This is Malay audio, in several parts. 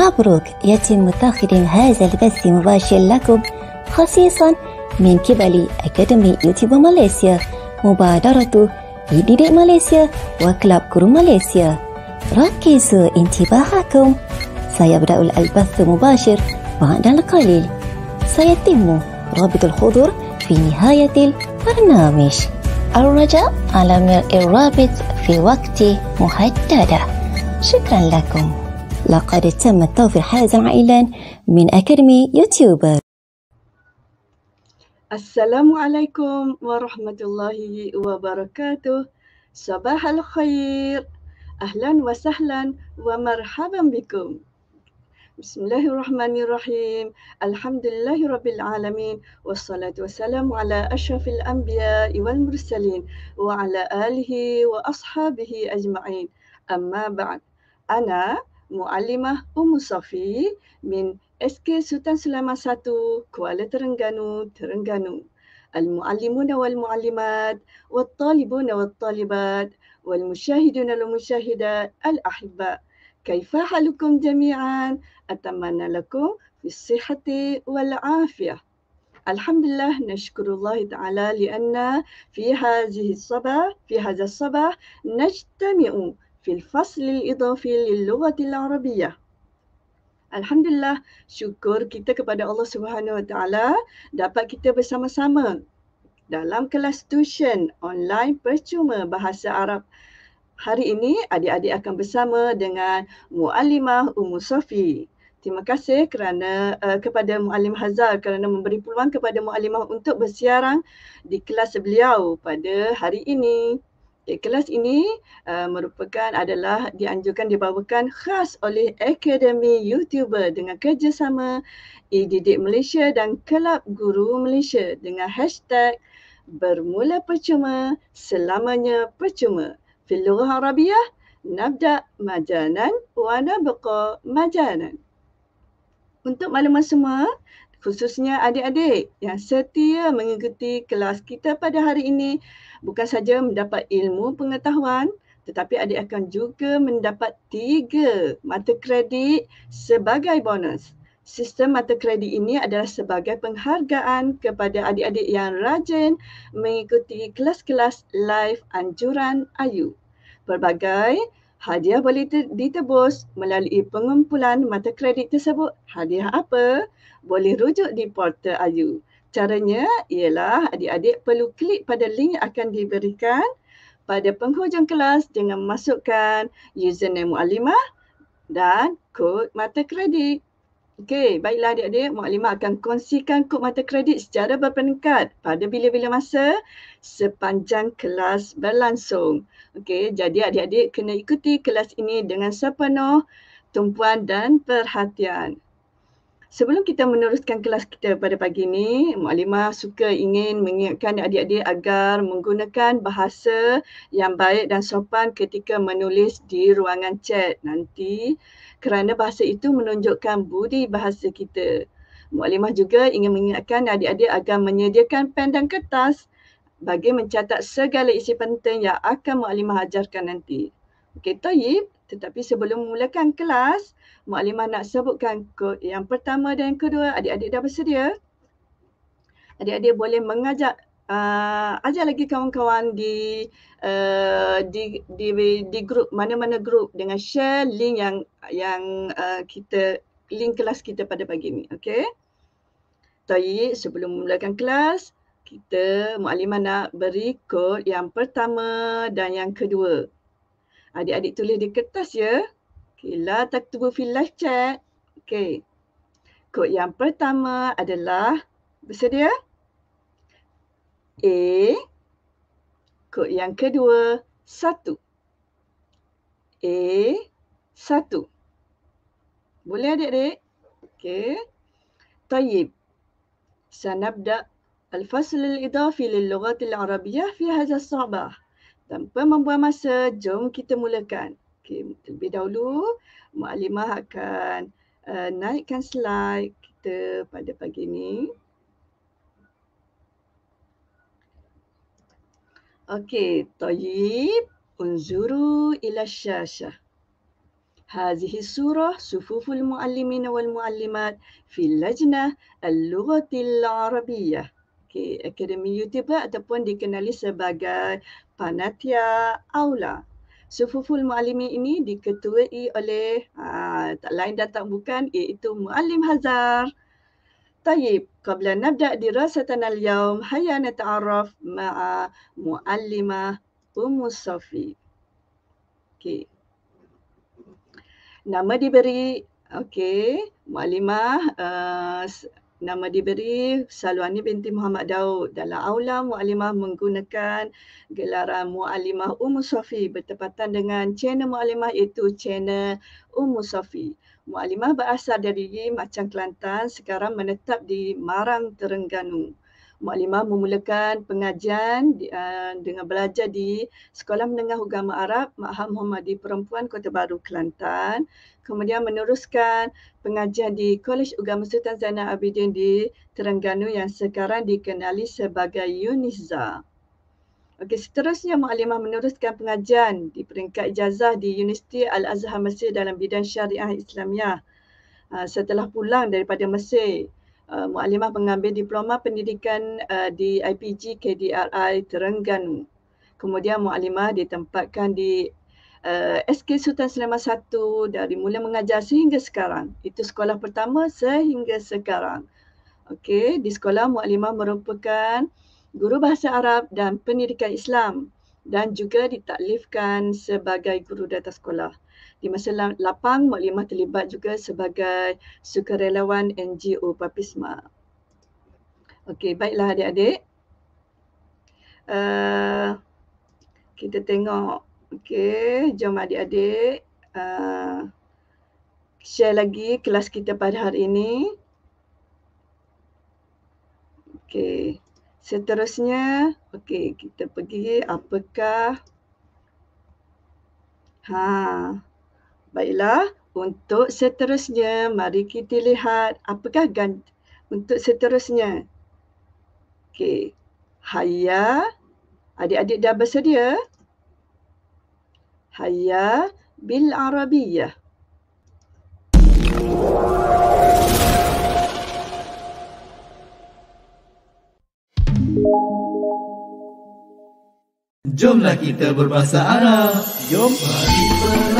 مبروك يتم تقديم هذا البث مباشر لكم خصيصا من قبل أكاديمي يوتيوب ماليزيا مبادرة يديد ماليزيا وكلاب كرو ماليزيا ركزوا انتباهكم سيبدأ البث مباشر بعد القليل سيتم رابط الحضور في نهاية البرنامج الرجاء على ملء الرابط في وقت محددة شكرا لكم لقد تم التوفير حلقة عائلا من أكاديمي يوتيوبر السلام عليكم ورحمة الله وبركاته صباح الخير أهلا وسهلا ومرحبا بكم بسم الله الرحمن الرحيم الحمد لله رب العالمين والصلاة والسلام على أشرف الأنبياء والمرسلين وعلى آله وأصحابه أجمعين أما بعد أنا Mu'alimah Ummu Safi min SK Sultan Sulaiman I, Kuala Terengganu, Terengganu. Al-Mu'alimuna wal-Mu'alimat, wal-Talibuna wal-Talibat, wal-Mushahiduna wal-Mushahidat, al-Ahibba. كيف حالكم جميعا؟ أتمنى لكم في الصحة والعافية. الحمد لله نشكر الله تعالى لأن في هذه الصباح في هذا الصباح نجتمع في الفصل الإضافي للغة العربية Alhamdulillah, syukur kita kepada Allah Subhanahu Wa Taala dapat kita bersama-sama dalam kelas tuition online percuma bahasa Arab. Hari ini adik-adik akan bersama dengan Muallimah Ummu Safi. Terima kasih kerana uh, kepada Muallim Hazal kerana memberi peluang kepada Muallimah untuk bersiaran di kelas beliau pada hari ini. Okay, kelas ini uh, merupakan adalah dianjurkan dibawakan khas oleh Akademi YouTuber dengan kerjasama eDidik Malaysia dan Kelab Guru Malaysia dengan hashtag Bermula Percuma, Selamanya Percuma. Filurah Arabiah, Nabda Majanan, Wana Beko Majanan. Untuk maklumat semua, khususnya adik-adik yang setia mengikuti kelas kita pada hari ini bukan saja mendapat ilmu pengetahuan tetapi adik akan juga mendapat tiga mata kredit sebagai bonus. Sistem mata kredit ini adalah sebagai penghargaan kepada adik-adik yang rajin mengikuti kelas-kelas live anjuran Ayu. berbagai. Hadiah boleh ditebus melalui pengumpulan mata kredit tersebut. Hadiah apa? Boleh rujuk di portal Ayu. Caranya ialah adik-adik perlu klik pada link yang akan diberikan pada penghujung kelas dengan memasukkan username muallimah dan kod mata kredit. Okey, baiklah adik-adik, maklumat akan kongsikan kod mata kredit secara berpeningkat pada bila-bila masa sepanjang kelas berlangsung. Okey, jadi adik-adik kena ikuti kelas ini dengan sepenuh tumpuan dan perhatian. Sebelum kita meneruskan kelas kita pada pagi ini, Mu'alimah suka ingin mengingatkan adik-adik agar menggunakan bahasa yang baik dan sopan ketika menulis di ruangan chat nanti kerana bahasa itu menunjukkan budi bahasa kita. Mu'alimah juga ingin mengingatkan adik-adik agar menyediakan pen dan kertas bagi mencatat segala isi penting yang akan Mu'alimah ajarkan nanti. Okey, Tayyip, tetapi sebelum memulakan kelas, maklumat nak sebutkan kod yang pertama dan kedua. Adik-adik dah bersedia? Adik-adik boleh mengajak uh, ajak lagi kawan-kawan di, uh, eh, di di di di grup mana-mana grup dengan share link yang yang uh, kita link kelas kita pada pagi ini. Okay. Tapi sebelum memulakan kelas, kita Mu'alimah nak beri kod yang pertama dan yang kedua. Adik-adik tulis di kertas ya. Okay, la taktubu fi live chat. Okay. Kod yang pertama adalah bersedia? A. Kod yang kedua, satu. A, satu. Boleh adik-adik? Okay. Tayyib. Sanabda al-fasl al-idafi lil-lughati al-arabiyah fi hadha sabah tanpa membuang masa, jom kita mulakan. Okay, terlebih dahulu, Mu'alimah akan uh, naikkan slide kita pada pagi ini. Okey, Tayyib unzuru ila syashah. هذه الصورة صفوف المعلمين والمعلمات في اللجنة اللغة العربية. Okay, Akademi YouTuber ataupun dikenali sebagai Panatia Aula. Sufuful Muallimi ini diketuai oleh aa, ah, tak lain dan tak bukan iaitu Muallim Hazar. Tayyib, qabla nabda dirasatana al-yawm, hayya nata'arraf ma'a mu'allimah Ummu Safi. Okay. Nama diberi, okey mu'allimah ah, uh, nama diberi Salwani binti Muhammad Daud dalam aula mualimah menggunakan gelaran mualimah Ummu Sofi bertepatan dengan channel mualimah iaitu channel Ummu Sofi. Mualimah berasal dari Macang Kelantan sekarang menetap di Marang Terengganu. Maklimah memulakan pengajian uh, dengan belajar di Sekolah Menengah Agama Arab Makham di Perempuan Kota Baru Kelantan. Kemudian meneruskan pengajian di Kolej Agama Sultan Zainal Abidin di Terengganu yang sekarang dikenali sebagai UNIZA. Okey, seterusnya Maklimah meneruskan pengajian di peringkat ijazah di Universiti Al-Azhar Mesir dalam bidang syariah Islamiah uh, setelah pulang daripada Mesir Eh, Mu'alimah mengambil diploma pendidikan uh, di IPG KDRI Terengganu. Kemudian Mu'alimah ditempatkan di uh, eh, SK Sultan Selamat I dari mula mengajar sehingga sekarang. Itu sekolah pertama sehingga sekarang. Okey, di sekolah Mu'alimah merupakan guru bahasa Arab dan pendidikan Islam dan juga ditaklifkan sebagai guru data sekolah di masa lapang Mak Limah terlibat juga sebagai sukarelawan NGO Papisma. Okey, baiklah adik-adik. Uh, kita tengok. Okey, jom adik-adik uh, share lagi kelas kita pada hari ini. Okey. Seterusnya, okey, kita pergi apakah Ha. Huh. Baiklah, untuk seterusnya mari kita lihat apakah ganti untuk seterusnya. Okey. Haya, adik-adik dah bersedia? Haya bil Arabiyah. Jomlah kita berbahasa Arab. Jom mari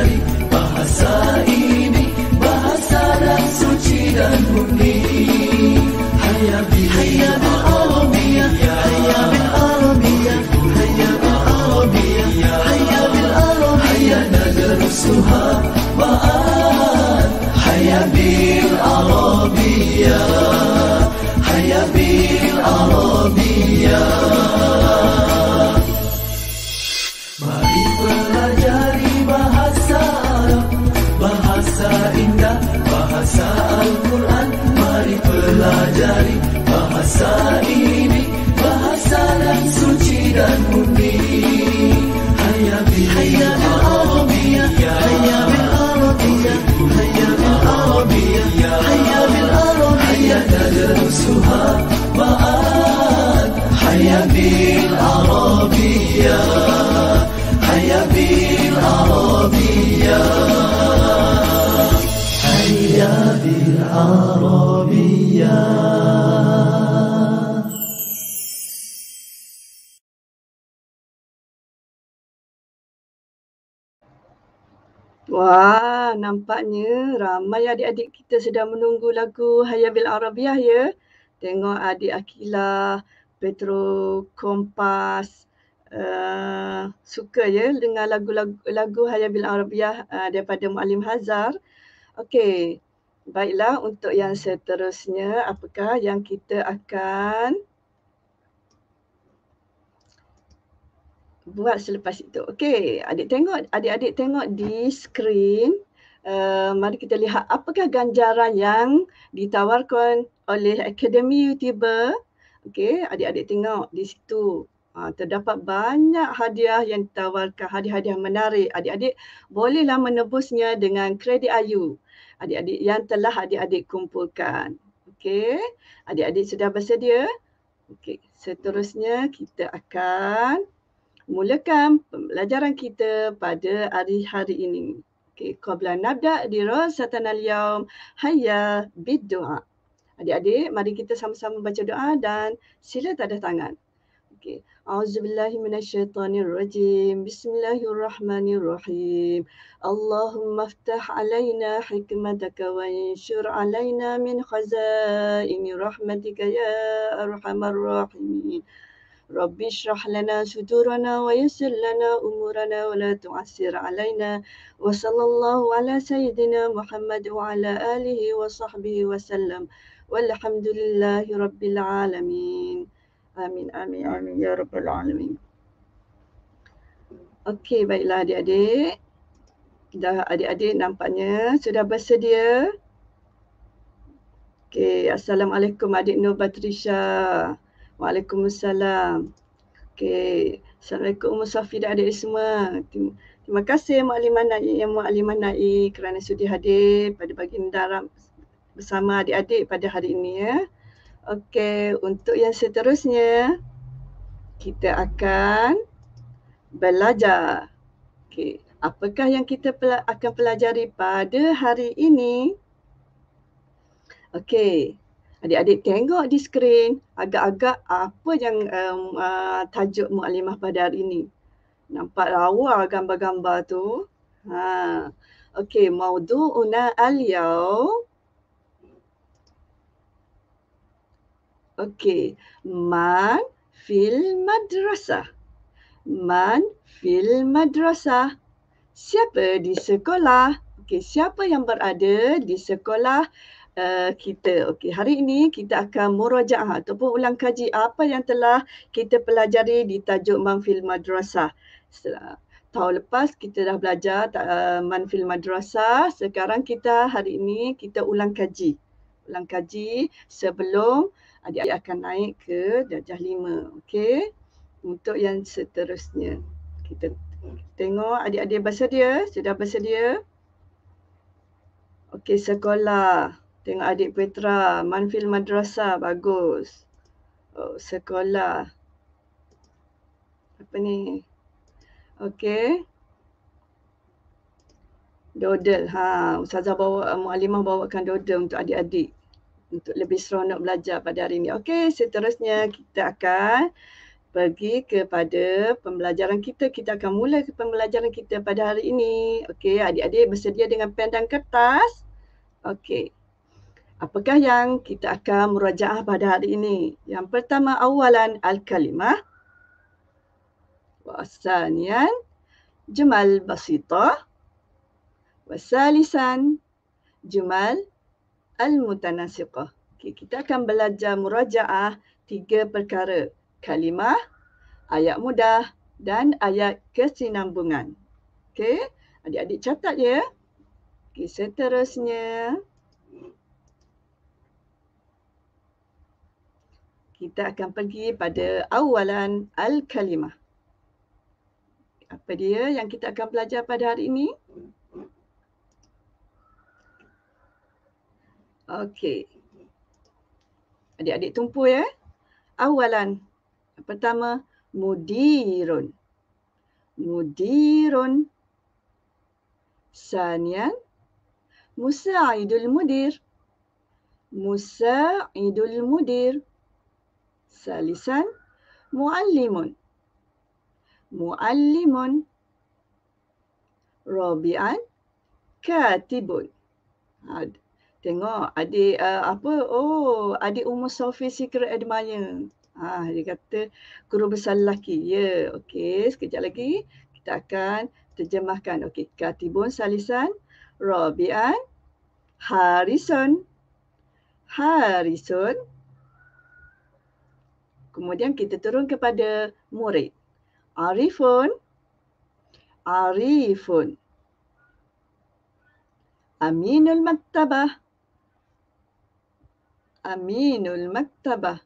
hari bahasa ini bahasa yang suci dan murni hayya bi hayya bi alamiya hayya bi alamiya hayya bi alamiya hayya bi alamiya hayya bi suha ma'an hayya bi alamiya hayya bi alamiya bahasa ini bahasa yang suci dan murni hanya bil hanya bil arabia hanya bil arabia hanya bil arabia hanya bil arabia hanya tadrusuha ma'an hanya bil arabia hanya bil arabia هيا بالعربيه Wah, nampaknya ramai adik-adik kita sedang menunggu lagu Hayabil Arabiah ya. Tengok adik Akila, Petro, Kompas. Uh, suka ya dengar lagu-lagu lagu Hayabil Arabiah uh, daripada Mu'alim Hazar. Okey, baiklah untuk yang seterusnya apakah yang kita akan buat selepas itu. Okey, adik tengok, adik-adik tengok di skrin. Uh, mari kita lihat apakah ganjaran yang ditawarkan oleh Akademi YouTuber. Okey, adik-adik tengok di situ. Ha, terdapat banyak hadiah yang ditawarkan, hadiah-hadiah menarik. Adik-adik bolehlah menebusnya dengan kredit ayu. Adik-adik yang telah adik-adik kumpulkan. Okey, adik-adik sudah bersedia? Okey, seterusnya kita akan mulakan pembelajaran kita pada hari-hari ini. Okay, Qabla nabda di satan al-yawm hayya bid-du'a. Adik-adik, mari kita sama-sama baca doa dan sila tanda tangan. Okay. A'udzubillahi minasyaitonirrajim. Bismillahirrahmanirrahim. Allahumma aftah alayna hikmataka wa insyur alayna min khazaini rahmatika ya arhamar rahimin. Rabbi syrah lana sudurana wa yusir lana umurana wa la tu'asir alaina wa sallallahu ala sayyidina Muhammad wa ala alihi wa sahbihi wa sallam walhamdulillahi rabbil alamin amin amin amin ya rabbil alamin Okey baiklah adik-adik dah adik-adik nampaknya sudah bersedia Okey assalamualaikum adik Nur Patricia Waalaikumsalam. Okey. Assalamualaikum Musafi dan adik semua. Terima kasih Mak Limanai yang Mak Limanai kerana sudi hadir pada pagi darab bersama adik-adik pada hari ini ya. Okey, untuk yang seterusnya kita akan belajar. Okey, apakah yang kita pel- akan pelajari pada hari ini? Okey, adik-adik tengok di skrin agak-agak apa yang um, uh, tajuk mu'alimah pada hari ini. Nampak rawa gambar-gambar tu. Ha. Okey, maudu una al-yaw. Okey, man fil madrasah. Man fil madrasah. Siapa di sekolah? Okey, siapa yang berada di sekolah? uh, kita. Okey, hari ini kita akan murajaah ataupun ulang kaji apa yang telah kita pelajari di tajuk Manfil Madrasah. Setelah tahun lepas kita dah belajar uh, Manfil Madrasah, sekarang kita hari ini kita ulang kaji. Ulang kaji sebelum adik-adik akan naik ke darjah 5. Okey. Untuk yang seterusnya. Kita tengok adik-adik bersedia? Sudah bersedia? Okey, sekolah. Tengok adik Petra, Manfil Madrasah bagus. Oh, sekolah. Apa ni? Okey. Dodel. Ha, Ustazah bawa mualimah bawakan dodel untuk adik-adik untuk lebih seronok belajar pada hari ini. Okey, seterusnya kita akan pergi kepada pembelajaran kita. Kita akan mula ke pembelajaran kita pada hari ini. Okey, adik-adik bersedia dengan pen dan kertas? Okey. Apakah yang kita akan merajaah pada hari ini? Yang pertama awalan al-kalimah. Wasanian jumal basita. Wasalisan jumal al-mutanasiqah. Okay, kita akan belajar murajaah tiga perkara. Kalimah, ayat mudah dan ayat kesinambungan. Okey, adik-adik catat ya. Okey, seterusnya. kita akan pergi pada awalan al-kalimah. Apa dia yang kita akan belajar pada hari ini? Okey. Adik-adik tumpu ya. Awalan. Pertama, mudirun. Mudirun. Sanian. Musa'idul mudir. Musa'idul mudir. Musa'idul mudir. Salisan, muallimun, muallimun, رابعا Katibun. Ad, Tengok adik uh, apa oh adik umur Sofi secret admirer. ah, dia kata guru besar lelaki. Ya yeah. okey sekejap lagi kita akan terjemahkan. Okey Katibun Salisan, Robian, Harrison. Harrison Kemudian kita turun kepada murid. Arifun. Arifun. Aminul Maktabah. Aminul Maktabah.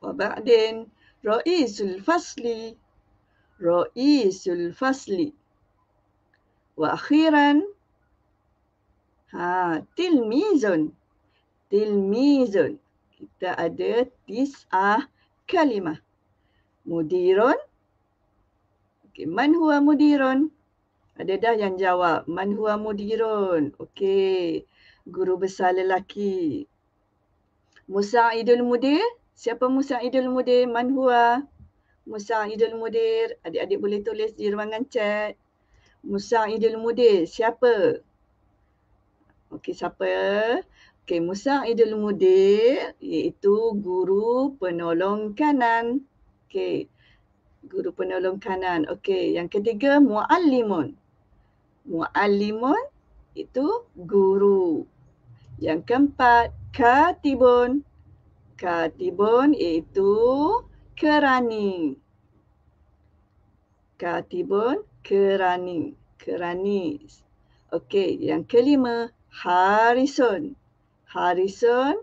Wabadin. Ra'isul Fasli. Ra'isul Fasli. Wa akhiran. Ha, tilmizun. Tilmizun kita ada tis a kalimah. Mudirun. Okey, man huwa mudirun? Ada dah yang jawab. Man huwa mudirun? Okey. Guru besar lelaki. Musa'idul mudir? Siapa musa'idul mudir? Man huwa? Musa'idul mudir. Adik-adik boleh tulis di ruangan chat. Musa'idul mudir. Siapa? Okey, siapa? Okay, Musa Idul Mudir iaitu guru penolong kanan. Okay, guru penolong kanan. Okay, yang ketiga Mu'allimun. Mu'allimun itu guru. Yang keempat Katibun. Katibun iaitu kerani. Katibun kerani. Kerani. Okey, yang kelima Harrison. Harrison.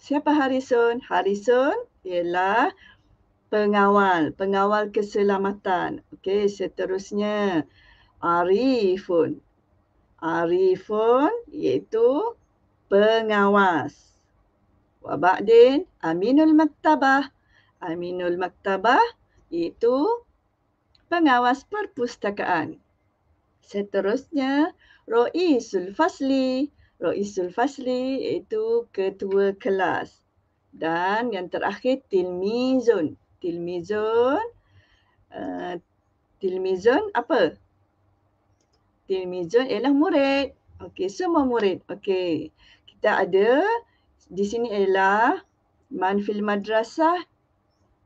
Siapa Harrison? Harrison ialah pengawal, pengawal keselamatan. Okey, seterusnya Arifun. Arifun iaitu pengawas. Wa ba'din Aminul Maktabah. Aminul Maktabah iaitu pengawas perpustakaan. Seterusnya Ro'isul Fasli. Ro'isul Fasli iaitu ketua kelas. Dan yang terakhir Tilmizun. Tilmizun. Uh, eh, Tilmizun apa? Tilmizun ialah murid. Okey, semua murid. Okey. Kita ada di sini ialah manfil madrasah.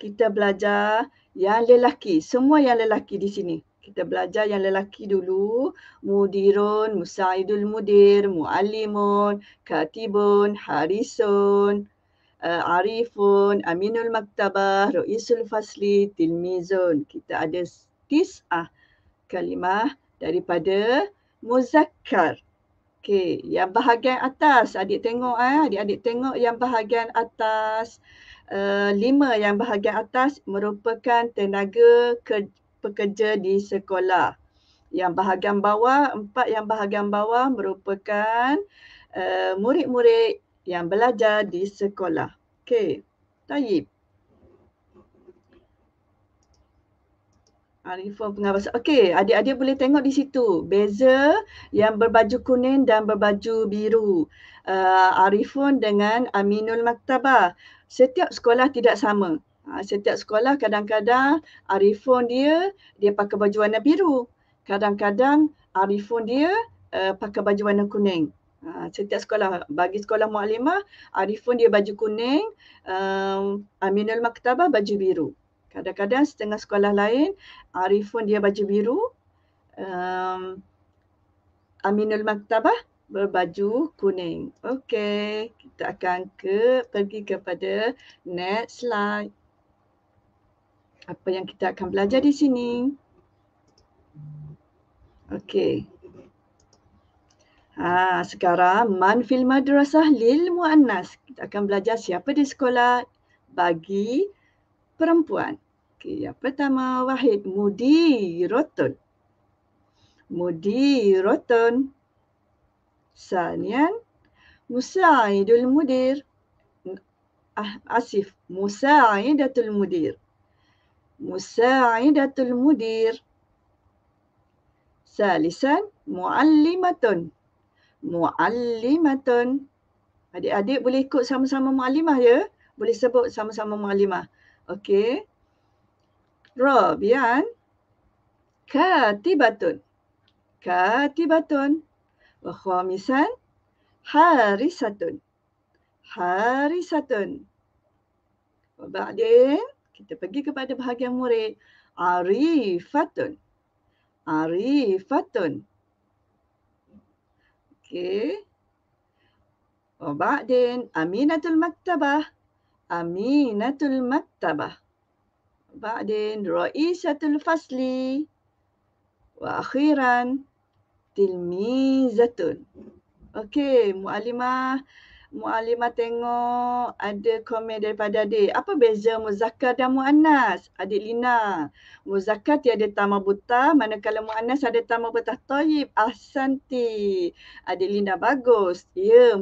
Kita belajar yang lelaki. Semua yang lelaki di sini kita belajar yang lelaki dulu mudirun musaidul mudir muallimun katibun harisun uh, arifun aminul maktabah ruisul fasli tilmizun kita ada tis'ah kalimah daripada muzakkar okey yang bahagian atas adik tengok eh adik-adik tengok yang bahagian atas Uh, lima yang bahagian atas merupakan tenaga ke, pekerja di sekolah. Yang bahagian bawah, empat yang bahagian bawah merupakan uh, murid-murid yang belajar di sekolah. Okey, Tayyip. Arifah pengawas. Okey, adik-adik boleh tengok di situ. Beza yang berbaju kuning dan berbaju biru. Uh, Arifun dengan Aminul Maktabah. Setiap sekolah tidak sama. Ah, setiap sekolah kadang-kadang arifon dia dia pakai baju warna biru kadang-kadang arifon dia uh, pakai baju warna kuning ah, setiap sekolah bagi sekolah muallimah arifon dia baju kuning um, aminul maktabah baju biru kadang-kadang setengah sekolah lain arifon dia baju biru um, aminul maktabah berbaju kuning okey kita akan ke pergi kepada next slide apa yang kita akan belajar di sini. Okey. Ha, sekarang man fil madrasah lil muannas. Kita akan belajar siapa di sekolah bagi perempuan. Okey, yang pertama Wahid Mudi Rotun. Mudi Rotun. Sanian Musaidul Mudir. Ah, Asif Musaidatul Mudir musa'idatul mudir. Salisan, muallimatun. Muallimatun. Adik-adik boleh ikut sama-sama muallimah ya? Boleh sebut sama-sama muallimah. Okey. Rabian, katibatun. Katibatun. Wakhwamisan, harisatun. Harisatun. Wabakdin, kita pergi kepada bahagian murid. Arifatun. Arifatun. Okey. Wabakdin. Oh, Aminatul Maktabah. Aminatul Maktabah. Ba'din Ra'isatul Fasli. Wa akhiran Tilmizatun. Okey, Mu'alimah. Mu'alimah tengok ada komen daripada adik. Apa beza muzakkar dan mu'anas? Adik Lina. dia ada tamah buta. Manakala mu'anas ada tamah buta. Toib. Ahsanti. Adik Lina bagus. Ya,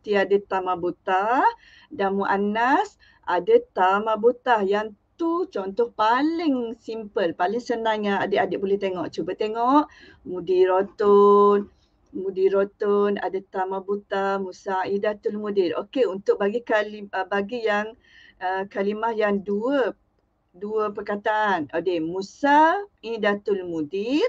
dia ada tamah buta. Dan mu'anas ada tamah buta. Yang tu contoh paling simple. Paling senangnya adik-adik boleh tengok. Cuba tengok. Mudirotun. Mudirotun mudiratun ada tamabuta musaidatul mudir okey untuk bagi kalim, uh, bagi yang uh, kalimah yang dua dua perkataan okey musa idatul mudir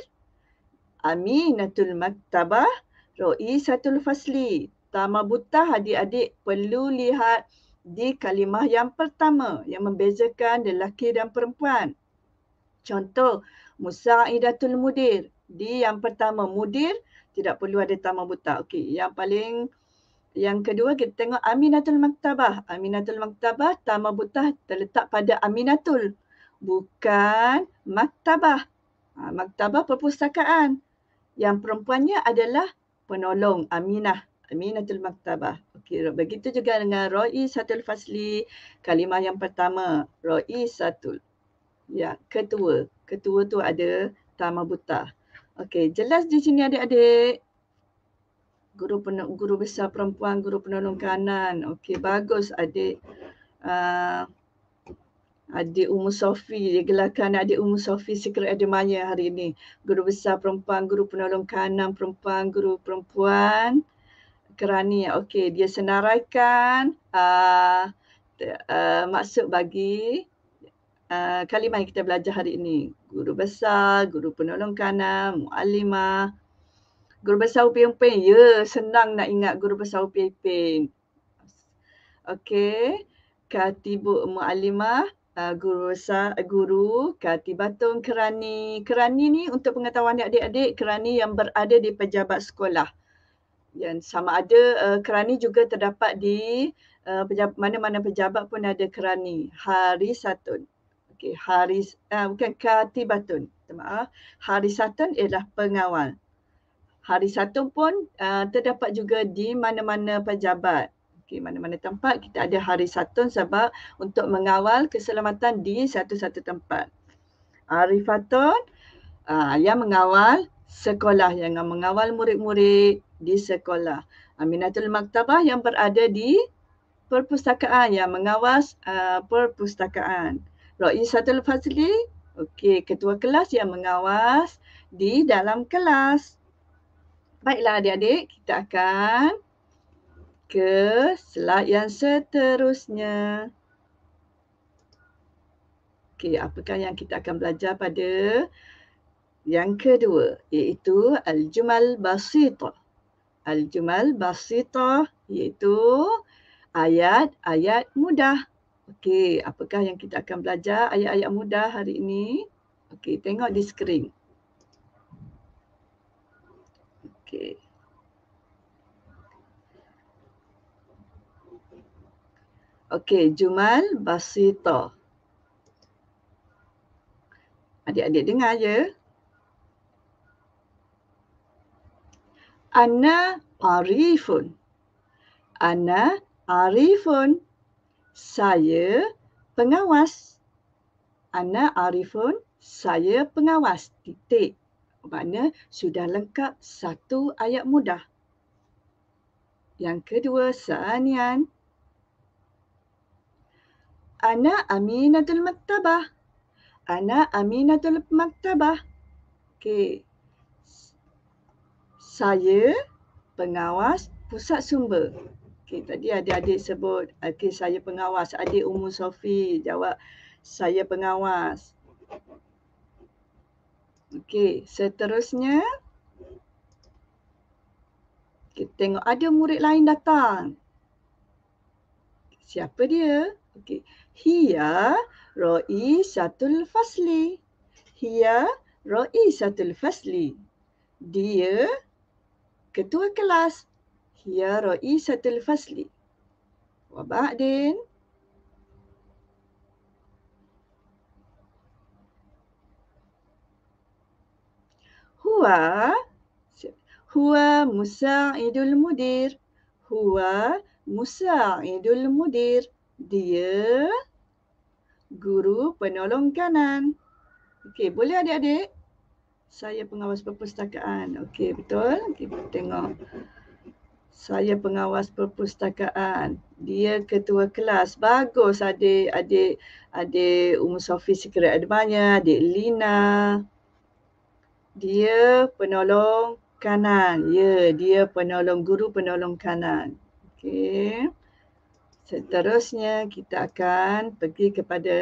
aminatul maktabah ra'isatul fasli tamabuta adik-adik perlu lihat di kalimah yang pertama yang membezakan lelaki dan perempuan contoh musa idatul mudir di yang pertama mudir tidak perlu ada tamah buta. Okey, yang paling yang kedua kita tengok Aminatul Maktabah. Aminatul Maktabah tamah buta terletak pada Aminatul bukan Maktabah. Ha, maktabah perpustakaan. Yang perempuannya adalah penolong Aminah. Aminatul Maktabah. Okey, begitu juga dengan Roi Satul Fasli. Kalimah yang pertama, Roi Satul. Ya, ketua. Ketua tu ada tamah buta. Okey, jelas di sini adik-adik. Guru guru besar perempuan, guru penolong kanan. Okey, bagus adik. Uh, adik Umu Sofi, dia gelarkan adik Umu Sofi Secret Ademaya hari ini. Guru besar perempuan, guru penolong kanan, perempuan, guru perempuan. Kerani, okey, dia senaraikan uh, uh, maksud bagi Ah, kalimah yang kita belajar hari ini. Guru besar, guru penolong kanan, mu'alimah. Guru besar Upi Ipin, ya senang nak ingat guru besar Upi Ipin. Okey, katibu mu'alimah, ah, guru besar, eh, guru, katibatung kerani. Kerani ni untuk pengetahuan adik-adik, kerani yang berada di pejabat sekolah. Dan sama ada uh, eh, kerani juga terdapat di uh, mana-mana pejabat pun ada kerani. Hari satu. Okey, Haris uh, ah, bukan Katibatun. Maaf. Harisatun ialah pengawal. Harisatun pun uh, terdapat juga di mana-mana pejabat. Okey, mana-mana tempat kita ada Harisatun sebab untuk mengawal keselamatan di satu-satu tempat. Arifatun uh, ah, yang mengawal sekolah yang mengawal murid-murid di sekolah. Aminatul Maktabah yang berada di perpustakaan yang mengawas uh, perpustakaan. Login e satu lepas ni. okay, ketua kelas yang mengawas di dalam kelas. Baiklah adik-adik, kita akan ke slide yang seterusnya. Okey, apakah yang kita akan belajar pada yang kedua iaitu Al-Jumal Basitah. Al-Jumal Basitah iaitu ayat-ayat mudah. Okey, apakah yang kita akan belajar ayat-ayat mudah hari ini? Okey, tengok di skrin. Okey. Okey, Jumal Basito. Adik-adik dengar ya. Ana Arifun. Ana Arifun. Ana Arifun saya pengawas. Ana Arifun, saya pengawas. Titik. Maknanya sudah lengkap satu ayat mudah. Yang kedua, Sa'anian. Ana Aminatul Maktabah. Ana Aminatul Maktabah. Okey. Saya pengawas pusat sumber. Okay, tadi adik-adik sebut, okay, saya pengawas. Adik umur Sofi jawab, saya pengawas. Okey, seterusnya. Kita tengok ada murid lain datang. Siapa dia? Okey. Hia, ro'i satul fasli. Hia, ro'i satul fasli. Dia ketua kelas hiya ra'isatil fasli. Wa ba'din huwa huwa musa'idul mudir. Huwa musa'idul mudir. Dia guru penolong kanan. Okey, boleh adik-adik? Saya pengawas perpustakaan. Okey, betul. Kita tengok. Saya pengawas perpustakaan. Dia ketua kelas. Bagus adik, adik, ada Umu Sofi ada banyak. adik Lina. Dia penolong kanan. Ya, yeah, dia penolong guru penolong kanan. Okey. Seterusnya kita akan pergi kepada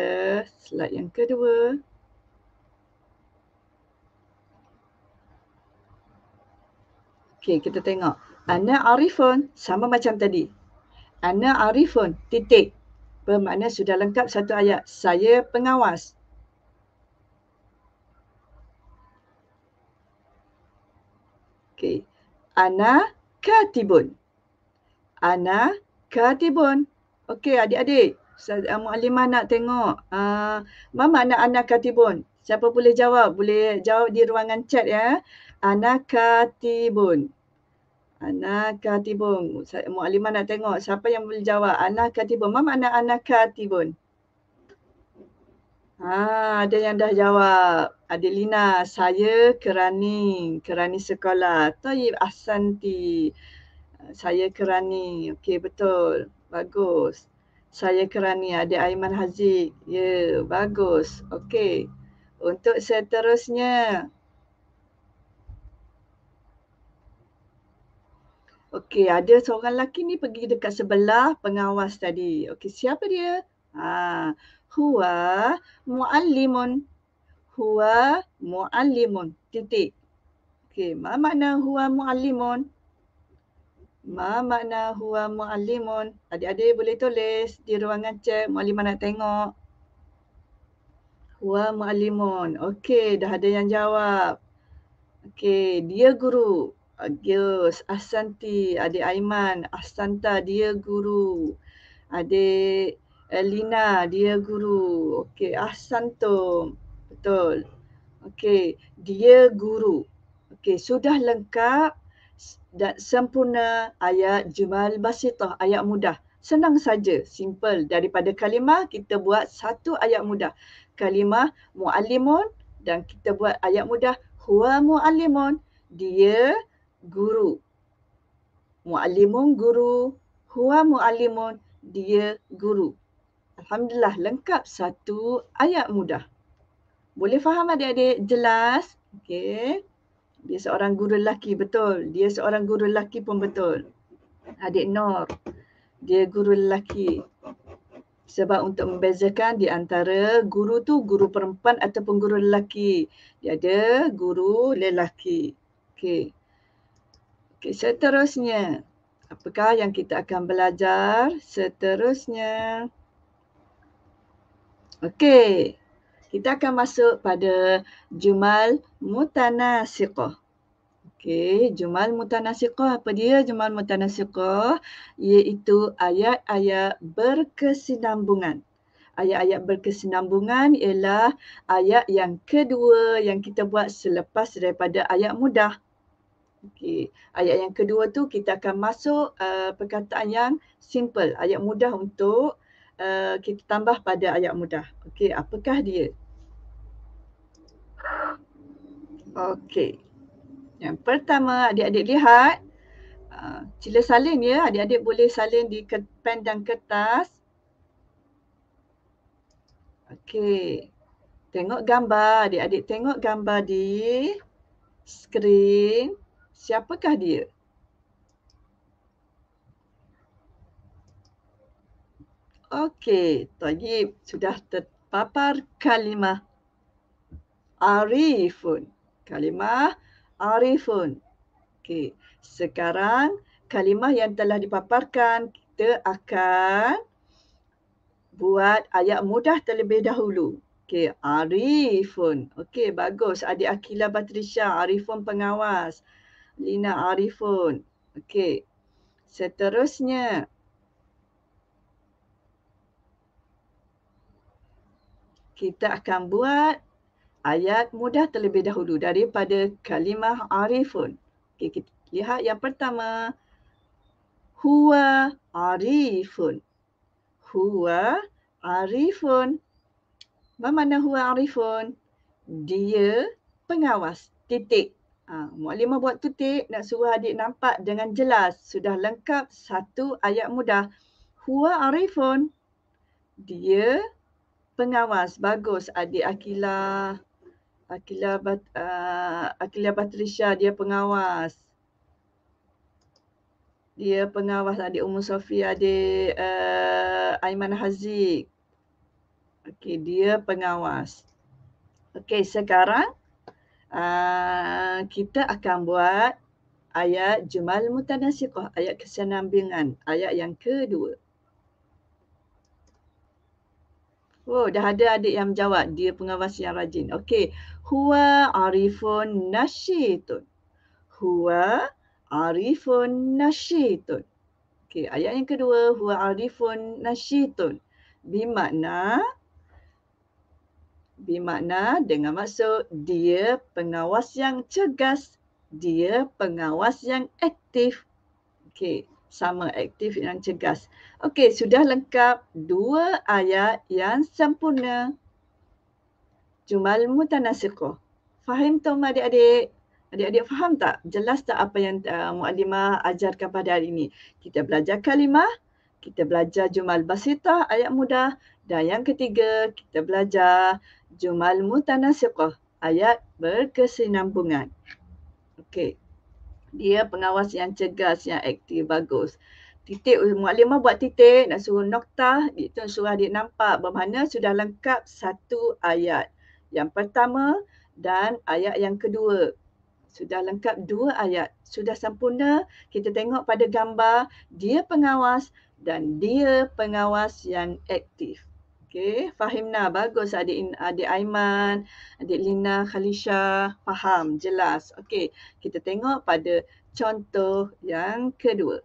slide yang kedua. Okey, kita tengok. Ana arifun sama macam tadi. Ana arifun titik. Bermakna sudah lengkap satu ayat. Saya pengawas. Okey. Ana katibun. Ana katibun. Okey adik-adik. Ah, Mu'alimah nak tengok. Uh, mama anak anak katibun. Siapa boleh jawab? Boleh jawab di ruangan chat ya. Anak katibun. Anaka tibun. Mu nak tengok siapa yang boleh jawab. Anaka tibun. Mam anak anaka katibun. Ah, ada yang dah jawab. Adelina, saya kerani, kerani sekolah. Tayyib Ahsanti. Saya kerani. Okey, betul. Bagus. Saya kerani ada Aiman Haziq. Ya, yeah, bagus. Okey. Untuk seterusnya, Okey, ada seorang lelaki ni pergi dekat sebelah pengawas tadi. Okey, siapa dia? Ha, huwa muallimun. Huwa muallimun. Titik. Okey, ma makna huwa muallimun? Ma makna huwa muallimun? Adik-adik boleh tulis di ruangan chat, muallimah nak tengok. Huwa muallimun. Okey, dah ada yang jawab. Okey, dia guru uh, Gius, Asanti, adik Aiman, Asanta, dia guru. Adik Elina, dia guru. Okey, Asanto. Betul. Okey, dia guru. Okey, sudah lengkap dan sempurna ayat Jumal Basitah, ayat mudah. Senang saja, simple. Daripada kalimah, kita buat satu ayat mudah. Kalimah mu'alimun dan kita buat ayat mudah. Huwa mu'alimun. Dia guru. Mu'alimun guru, huwa mu'alimun, dia guru. Alhamdulillah lengkap satu ayat mudah. Boleh faham adik-adik? Jelas? Okey. Dia seorang guru lelaki, betul. Dia seorang guru lelaki pun betul. Adik Nor, dia guru lelaki. Sebab untuk membezakan di antara guru tu guru perempuan ataupun guru lelaki. Dia ada guru lelaki. Okey. Okay, seterusnya, apakah yang kita akan belajar seterusnya? Okey, kita akan masuk pada Jumal Mutanasiqah. Okey, Jumal Mutanasiqah apa dia Jumal Mutanasiqah? Iaitu ayat-ayat berkesinambungan. Ayat-ayat berkesinambungan ialah ayat yang kedua yang kita buat selepas daripada ayat mudah. Okey, ayat yang kedua tu kita akan masuk uh, perkataan yang simple, ayat mudah untuk uh, kita tambah pada ayat mudah. Okey, apakah dia? Okey. Yang pertama, adik-adik lihat. Uh, salin ya, adik-adik boleh salin di pen dan kertas. Okey. Tengok gambar, adik-adik tengok gambar di skrin. Siapakah dia? Okey, Tajib sudah terpapar kalimah Arifun. Kalimah Arifun. Okey, sekarang kalimah yang telah dipaparkan kita akan buat ayat mudah terlebih dahulu. Okey, Arifun. Okey, bagus. Adik Akila Patricia, Arifun pengawas. Lina Arifun. Okey. Seterusnya. Kita akan buat ayat mudah terlebih dahulu daripada kalimah Arifun. Okey, kita lihat yang pertama. Huwa Arifun. Huwa Arifun. Bermakna huwa Arifun. Dia pengawas. Titik. Ha, Mu'alimah buat tutik nak suruh adik nampak dengan jelas. Sudah lengkap satu ayat mudah. Huwa arifun. Dia pengawas. Bagus adik Akila. Akila, Bat, uh, Akila Batrisha dia pengawas. Dia pengawas adik Umur Sofia, adik uh, Aiman Haziq. Okey, dia pengawas. Okey, sekarang uh, kita akan buat ayat jumal mutanasiqah ayat kesenambungan ayat yang kedua Oh, dah ada adik yang menjawab. Dia pengawas yang rajin. Okey. Huwa arifun nasyitun. Huwa arifun nasyitun. Okey, ayat yang kedua. Huwa arifun nasyitun. Bimakna bermakna dengan maksud dia pengawas yang cergas, dia pengawas yang aktif. Okey, sama aktif dan cergas. Okey, sudah lengkap dua ayat yang sempurna. Jumal mutanasiko. Faham tu adik-adik? Adik-adik faham tak? Jelas tak apa yang uh, Muallimah ajarkan pada hari ini? Kita belajar kalimah, kita belajar jumal basita ayat mudah dan yang ketiga kita belajar jumal mutanasiqah ayat berkesinambungan. Okey. Dia pengawas yang cegas, yang aktif, bagus. Titik Mu'alima buat titik dan suruh nokta itu surah dia nampak bermakna sudah lengkap satu ayat. Yang pertama dan ayat yang kedua. Sudah lengkap dua ayat. Sudah sempurna. Kita tengok pada gambar dia pengawas dan dia pengawas yang aktif. Okey, fahimna bagus adik adik Aiman, adik Lina, Khalisha, faham jelas. Okey, kita tengok pada contoh yang kedua.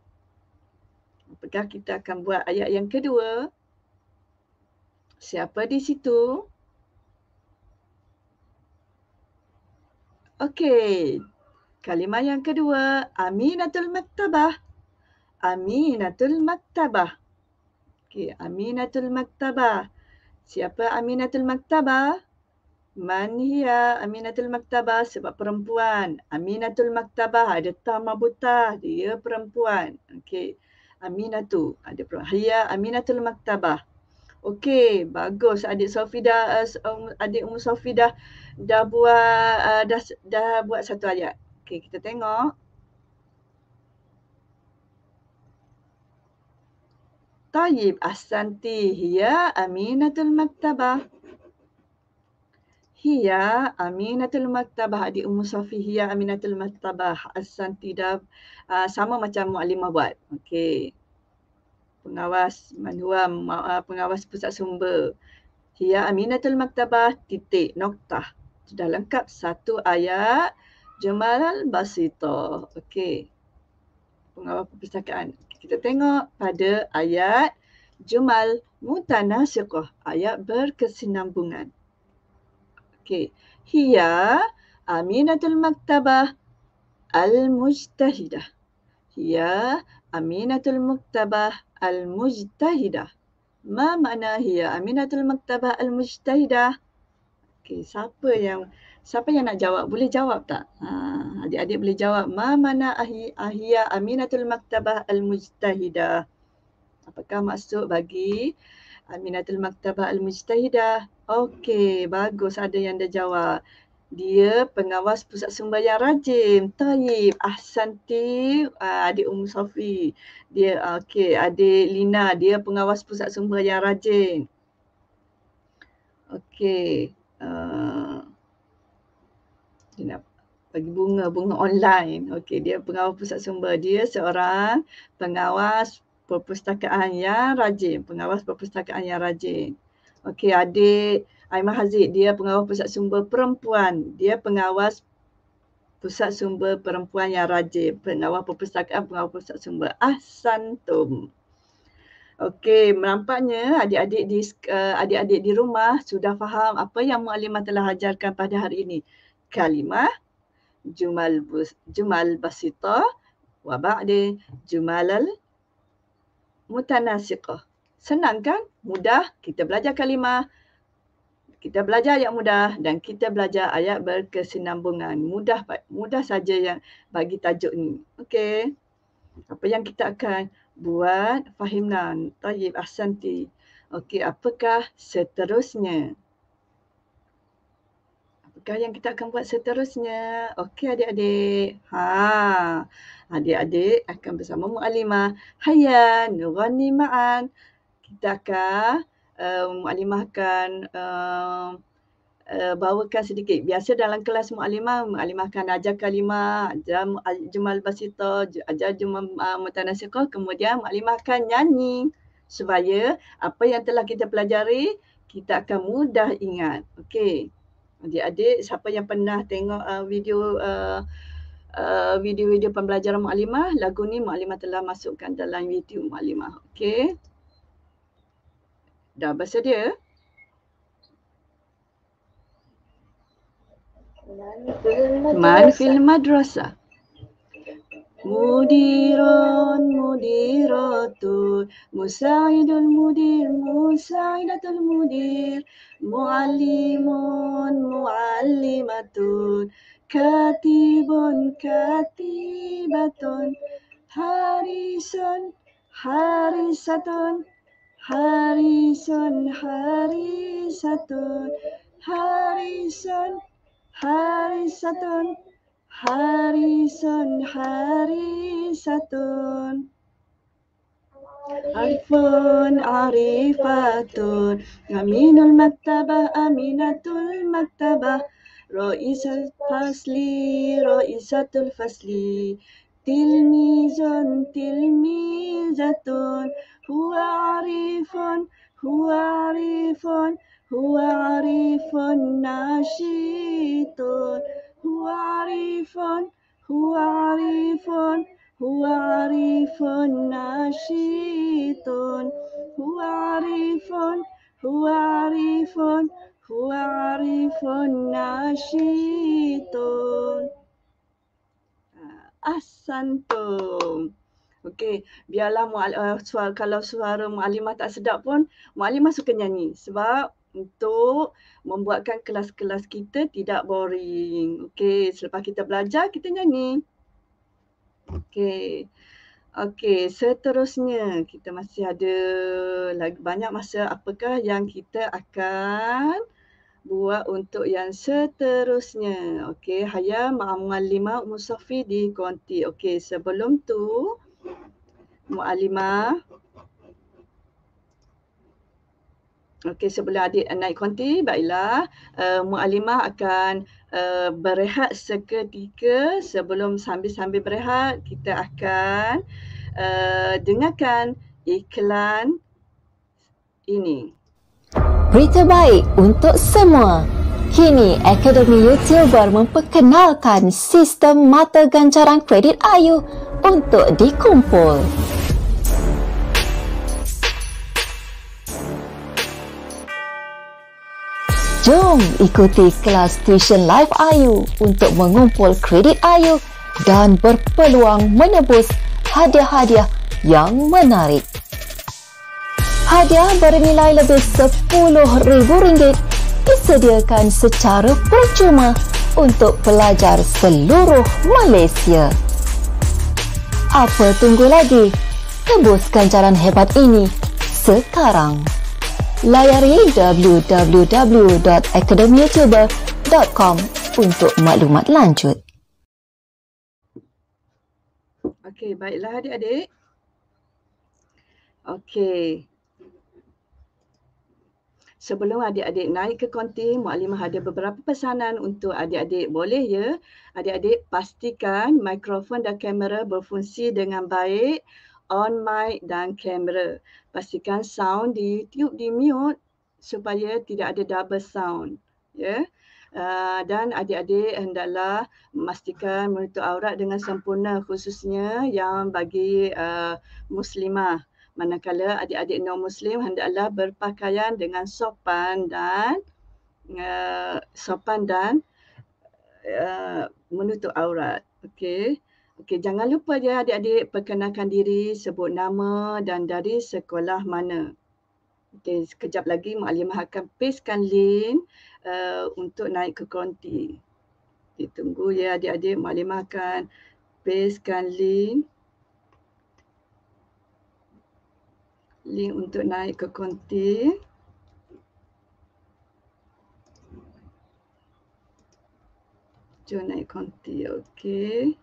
Apakah kita akan buat ayat yang kedua? Siapa di situ? Okey. Kalimah yang kedua, Aminatul Maktabah Aminatul Maktabah. Okey, Aminatul Maktabah. Siapa Aminatul Maktabah? Man hiya Aminatul Maktabah sebab perempuan. Aminatul Maktabah ada tama buta, dia perempuan. Okey. Aminatu ada perempuan. Hiya Aminatul Maktabah. Okey, bagus adik Sofida eh, um, adik Ummu Sofida dah buat eh, dah dah buat satu ayat. Okey, kita tengok. طيب أحسنتي هي أمينة المكتبة هي أمينة المكتبة هذه أم صفي هي أمينة المكتبة أحسنتي داب آه sama macam معلمة buat okay. pengawas manual ah, pengawas pusat sumber Hiya Aminatul Maktabah titik noktah sudah lengkap satu ayat jemalal basito okey pengawas perpustakaan kita tengok pada ayat Jumal Mutanasiqah, ayat berkesinambungan. Okey. Hiya Aminatul Maktabah Al-Mujtahidah. Hiya Aminatul Maktabah Al-Mujtahidah. Ma makna hiya Aminatul Maktabah Al-Mujtahidah? Okey, siapa yang Siapa yang nak jawab? Boleh jawab tak? Ha, adik-adik boleh jawab. Ma mana ahi, ahiya aminatul maktabah al-mujtahidah? Apakah maksud bagi aminatul maktabah al-mujtahidah? Okey, bagus ada yang dah jawab. Dia pengawas pusat sumber yang rajin. Taib, Ahsanti, uh, ah, adik Ummu Sofi. Dia, okey, adik Lina. Dia pengawas pusat sumber yang rajin. Okey. Uh, dia nak bagi bunga, bunga online. Okey, dia pengawal pusat sumber. Dia seorang pengawas perpustakaan yang rajin. Pengawas perpustakaan yang rajin. Okey, adik Aiman Haziq, dia pengawas pusat sumber perempuan. Dia pengawas pusat sumber perempuan yang rajin. Pengawas perpustakaan, pengawas pusat sumber. Ahsantum. Okey, nampaknya adik-adik di uh, adik-adik di rumah sudah faham apa yang Mu'alimah telah ajarkan pada hari ini kalimah jumal jumal basita wa ba'di jumalal mutanasiqah senang kan mudah kita belajar kalimah kita belajar ayat mudah dan kita belajar ayat berkesinambungan mudah mudah saja yang bagi tajuk ni okey apa yang kita akan buat fahimna tayyib ahsanti okey apakah seterusnya langkah yang kita akan buat seterusnya. Okey adik-adik. Ha. Adik-adik akan bersama mualimah Hayya Nurani Ma'an. Kita akan uh, eh, mualimah akan uh, uh, bawakan sedikit. Biasa dalam kelas mualimah, mualimah akan ajar kalimah, ajar jumal basita, ajar jumal uh, ah, mutanasiqah. Kemudian mualimah akan nyanyi supaya apa yang telah kita pelajari kita akan mudah ingat. Okey adik-adik siapa yang pernah tengok uh, video uh, Uh, video pembelajaran mualimah, lagu ni mualimah telah masukkan dalam video mualimah. okey dah bersedia man fil madrasah Mudiron, mudiratul, musaidul mudir, musaidatul mudir, muallimun, muallimatun, katibun, katibatun, harisun, harisatun, harisun, harisatun, harisun, harisatun, harisun, harisatun. حارس حارسة عرف عريفة أمين المكتبة أمينة المكتبة رئيس الفصل رئيسة الفصل تلميذ تلميذة هو عريف هو عريف هو عريف نشيط huarifun huarifun huarifun nashitun huarifun huarifun huarifun nashitun asantum ah, Okey, biarlah uh, eh, suara, kalau suara Mu'alimah tak sedap pun, Mu'alimah suka nyanyi sebab untuk membuatkan kelas-kelas kita tidak boring. Okey, selepas kita belajar kita nyanyi. Okey. Okey, seterusnya kita masih ada lagi banyak masa apakah yang kita akan buat untuk yang seterusnya. Okey, haya ma'amalima musafi di konti. Okey, sebelum tu mualimah. Okey sebelah adik naik konti baiklah uh, eh, mualimah akan uh, berehat seketika sebelum sambil-sambil berehat kita akan uh, dengarkan iklan ini. Berita baik untuk semua. Kini Akademi YouTuber memperkenalkan sistem mata ganjaran kredit Ayu untuk dikumpul. Jom ikuti kelas tuition live Ayu untuk mengumpul kredit Ayu dan berpeluang menebus hadiah-hadiah yang menarik. Hadiah bernilai lebih rm ringgit disediakan secara percuma untuk pelajar seluruh Malaysia. Apa tunggu lagi? Tebuskan jalan hebat ini sekarang layari www.academyyoutuber.com untuk maklumat lanjut. Okey, baiklah adik-adik. Okey. Sebelum adik-adik naik ke konti, maklumah ada beberapa pesanan untuk adik-adik. Boleh ya? Adik-adik pastikan mikrofon dan kamera berfungsi dengan baik on mic dan kamera. Pastikan sound di YouTube di mute supaya tidak ada double sound. Ya. Yeah. Uh, dan adik-adik hendaklah memastikan menutup aurat dengan sempurna khususnya yang bagi uh, muslimah. Manakala adik-adik non-muslim hendaklah berpakaian dengan sopan dan uh, sopan dan uh, ah, menutup aurat. Okey. Okey, jangan lupa ya adik-adik perkenalkan diri, sebut nama dan dari sekolah mana. Okey, sekejap lagi Mak Alimah akan pastekan link uh, untuk naik ke konti. Okay, tunggu ya adik-adik, Mak Alimah akan pastekan link. Link untuk naik ke konti. Jom naik konti, okey.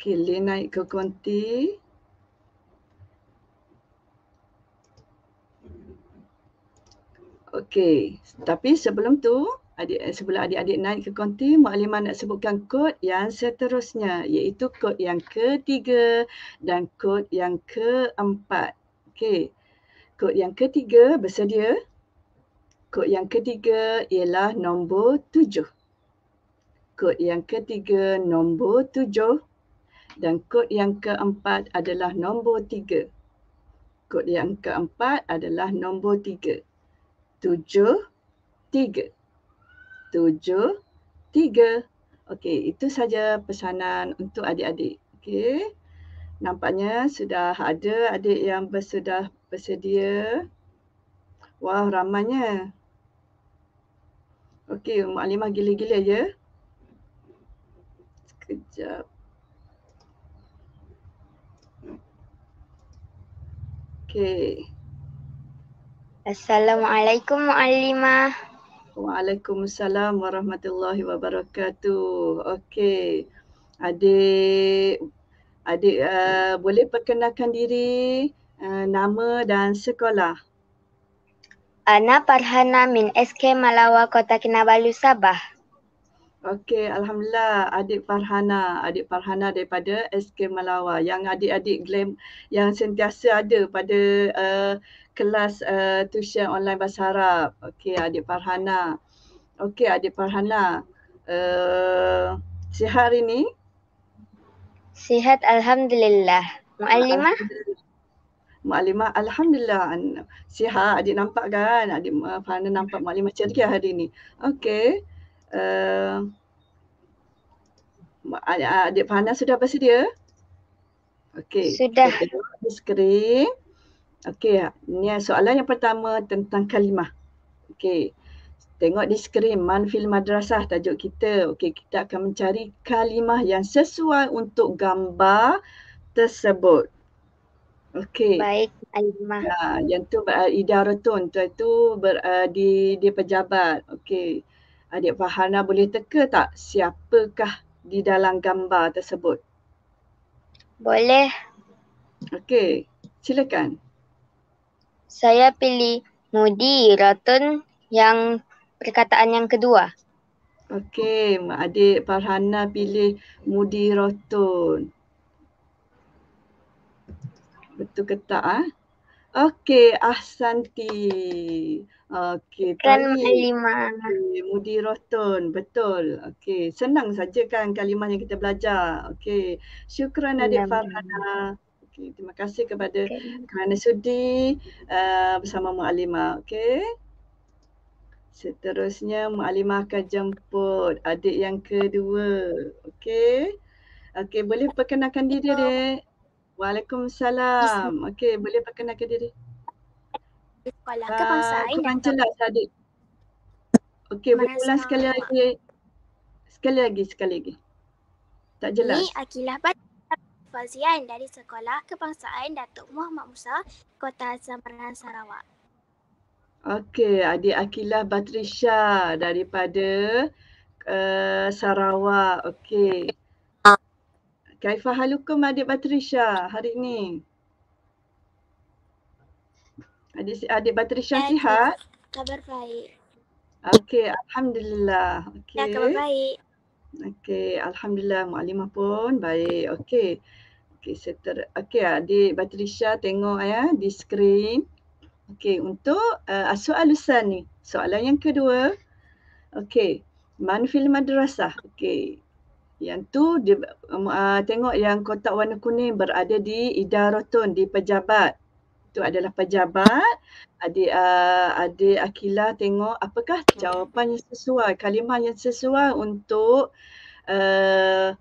Okey, Lin naik ke konti. Okay, tapi sebelum tu, adik, eh, sebelum adik-adik naik ke konti, Mak Lima nak sebutkan kod yang seterusnya, iaitu kod yang ketiga dan kod yang keempat. Okay, kod yang ketiga bersedia. Kod yang ketiga ialah nombor tujuh. Kod yang ketiga nombor tujuh. Dan kod yang keempat adalah nombor tiga. Kod yang keempat adalah nombor tiga. Tujuh, tiga. Tujuh, tiga. Okey, itu saja pesanan untuk adik-adik. Okey. Nampaknya sudah ada adik yang bersedah bersedia. Wah, ramanya. Okey, Mak Alimah gila-gila ya. Sekejap. Okay. Assalamualaikum Alimah. Waalaikumsalam warahmatullahi wabarakatuh. Okay. Adik, adik uh, boleh perkenalkan diri, uh, nama dan sekolah. Ana Parhana min SK Malawa Kota Kinabalu Sabah. Okey, alhamdulillah adik Farhana, adik Farhana daripada SK Malawa. yang adik-adik glam yang sentiasa ada pada uh, kelas uh, tuition online bahasa Arab. Okey, adik Farhana. Okey, adik Farhana. Uh, sihat hari ni? Sihat alhamdulillah. Muallimah? Muallimah alhamdulillah. Sihat adik nampak kan? Adik Farhana nampak muallimah ceria hari ni. Okey uh, adik Fana sudah bersedia? Okey. Sudah. Skrin. Okey, Ini ha, soalan yang pertama tentang kalimah. Okey. Tengok di skrin Manfil Madrasah tajuk kita. Okey, kita akan mencari kalimah yang sesuai untuk gambar tersebut. Okey. Baik, Kalimah. Ya, yang tu uh, idaratun tu itu ber, uh, di di pejabat. Okey. Adik Fahana boleh teka tak siapakah di dalam gambar tersebut? Boleh. Okey, silakan. Saya pilih Mudi Ratun yang perkataan yang kedua. Okey, adik Farhana pilih Mudi Ratun. Betul ke tak? Ha? Okey, Ahsanti. Okey, kan Mudi Mudiratun, betul. Okey, senang saja kan kalimah yang kita belajar. Okey. Syukran ya, Adik Farhana. Okey, terima kasih kepada okay. kerana sudi uh, bersama Mualimah. Okey. Seterusnya Mualimah akan jemput adik yang kedua. Okey. Okey, boleh perkenalkan diri, Adik? Waalaikumsalam. Okey, boleh perkenalkan diri sekolah ke pangsaan uh, Kurang jelas adik lah, Okey berulang sekali lah. lagi Sekali lagi sekali lagi Tak jelas Ini Akilah Fazian dari Sekolah Kebangsaan Datuk Muhammad Musa Kota Zamran Sarawak Okey adik Akilah Batrisha daripada uh, Sarawak okey ah. Kaifah halukum adik Batrisha hari ini? Adik adik Batri Syah sihat? Kabar baik. Okey, alhamdulillah. Okey. Ya, kabar baik. Okey, alhamdulillah muallimah pun baik. Okey. Okey, seter okey adik Batri Syah tengok ya di skrin. Okey, untuk uh, eh, ah, soalan lisan ni. Soalan yang kedua. Okey, man fil madrasah. Okey. Yang tu dia, uh, tengok yang kotak warna kuning berada di idaratun di pejabat itu adalah pejabat. Adik uh, adik Akila tengok apakah hmm. jawapan yang sesuai, kalimah yang sesuai untuk uh,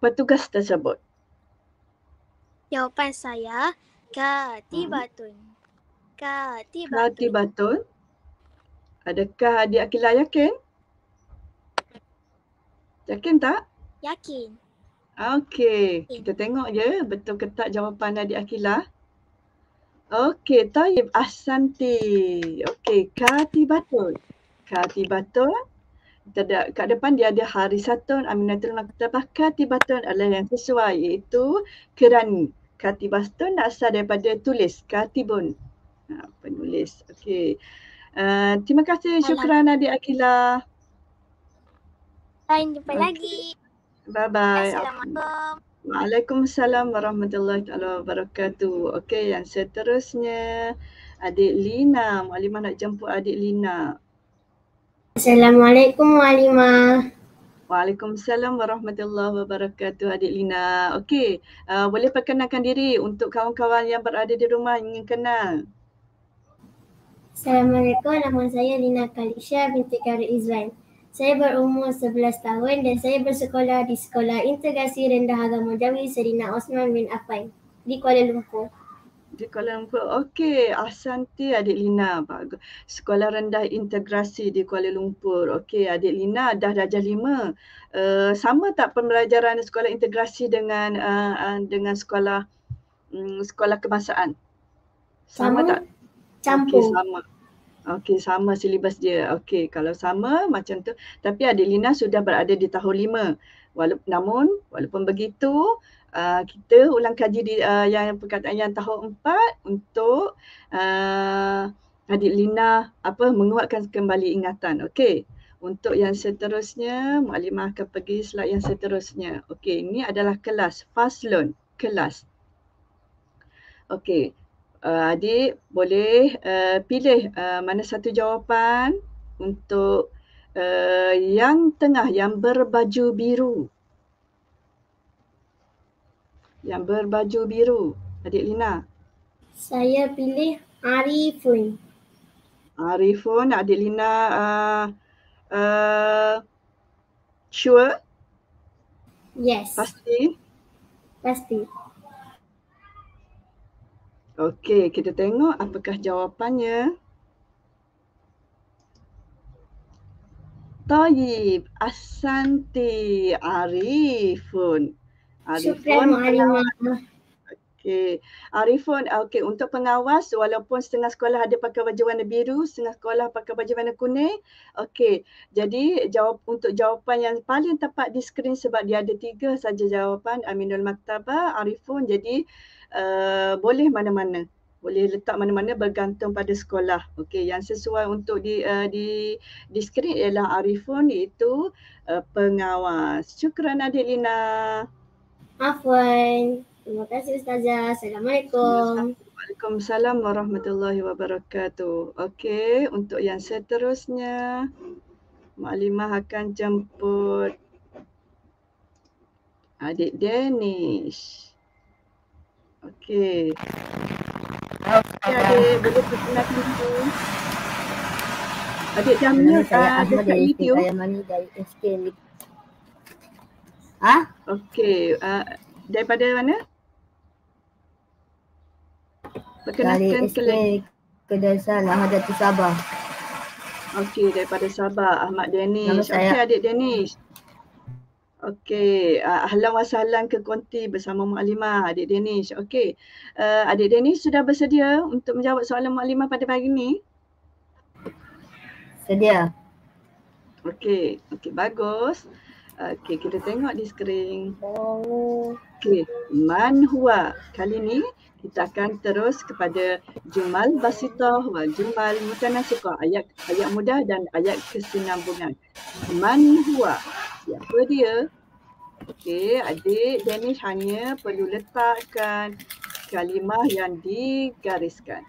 petugas tersebut. Jawapan saya kati batun. Kati batun. Kati batun. Adakah adik Akila yakin? Yakin tak? Yakin. Okey, kita tengok je betul ke tak jawapan adik Akila. Okey, Taib Asanti. Okey, Kati Batul. tidak. Batul. kat depan dia ada hari satu, Aminatul Maktabah Kati Batul adalah yang sesuai iaitu kerani. Kati Batul asal daripada tulis. Kati Ha, penulis. Okey. Uh, terima kasih. Syukran Adik Akila. Lain jumpa okay. lagi. Bye-bye. Assalamualaikum. Waalaikumsalam warahmatullahi taala wabarakatuh. Okey, yang seterusnya Adik Lina, Mualimah nak jemput Adik Lina. Assalamualaikum Mualimah. Waalaikumsalam warahmatullahi wabarakatuh Adik Lina. Okey, uh, boleh perkenalkan diri untuk kawan-kawan yang berada di rumah ingin kenal. Assalamualaikum, nama saya Lina Kalisha binti Kari Izzuan. Saya berumur 11 tahun dan saya bersekolah di Sekolah Integrasi Rendah Agama Jawi Serina Osman bin Afai di Kuala Lumpur. Di Kuala Lumpur. Okey, Asanti Adik Lina. Bagus. Sekolah Rendah Integrasi di Kuala Lumpur. Okey, Adik Lina dah darjah 5. Uh, eh, sama tak pembelajaran sekolah integrasi dengan uh, uh, dengan sekolah um, sekolah kebangsaan? Sama, sama tak? Campur. Okay, sama. Okey sama silibus dia. Okey kalau sama macam tu. Tapi Adelina sudah berada di tahun lima. Walau, namun walaupun begitu uh, kita ulang kaji di, uh, yang perkataan yang tahun empat untuk uh, Adelina apa menguatkan kembali ingatan. Okey. Untuk yang seterusnya, Maklimah akan pergi slide yang seterusnya. Okey, ini adalah kelas, fast loan, kelas. Okey, uh, adik boleh uh, pilih uh, mana satu jawapan untuk uh, yang tengah yang berbaju biru. Yang berbaju biru, adik Lina. Saya pilih Arifun. Arifun, adik Lina uh, uh, sure? Yes. Pasti? Pasti. Okey, kita tengok apakah jawapannya. Tayyib Asanti Arifun. Arifun. Syukran, Arifun. Arifun. Okey, Arifun, okey untuk pengawas walaupun setengah sekolah ada pakai baju warna biru, setengah sekolah pakai baju warna kuning. Okey, jadi jawab untuk jawapan yang paling tepat di skrin sebab dia ada tiga saja jawapan Aminul Maktaba, Arifun. Jadi uh, boleh mana-mana. Boleh letak mana-mana bergantung pada sekolah. Okey, yang sesuai untuk di uh, di di skrin ialah Arifun iaitu uh, pengawas. Syukran Adelina. Afwan. Terima kasih Ustazah. Assalamualaikum. Waalaikumsalam warahmatullahi wabarakatuh. Okey, untuk yang seterusnya, Mak akan jemput adik Danish. Okey. Okey, adik boleh perkenalkan pintu. Adik dah mute uh, dekat YouTube. Ah, ha? okey. Uh, daripada mana? Dari Kelik Kedai Salah ada di Sabah. Okey daripada Sabah Ahmad Danish. Okey adik Danish. Okey, uh, ahlan wasalan ke konti bersama Maklimah adik Danish. Okey. Uh, adik Danish sudah bersedia untuk menjawab soalan Maklimah pada pagi ini? Sedia. Okey, okey bagus. Okey, kita tengok di skrin. Oh. Okey, man huwa kali ni kita akan terus kepada Jumal Basitah wa Jumal Mutanasikah ayat ayat mudah dan ayat kesinambungan. Man huwa? Siapa dia? Okey, adik Danish hanya perlu letakkan kalimah yang digariskan.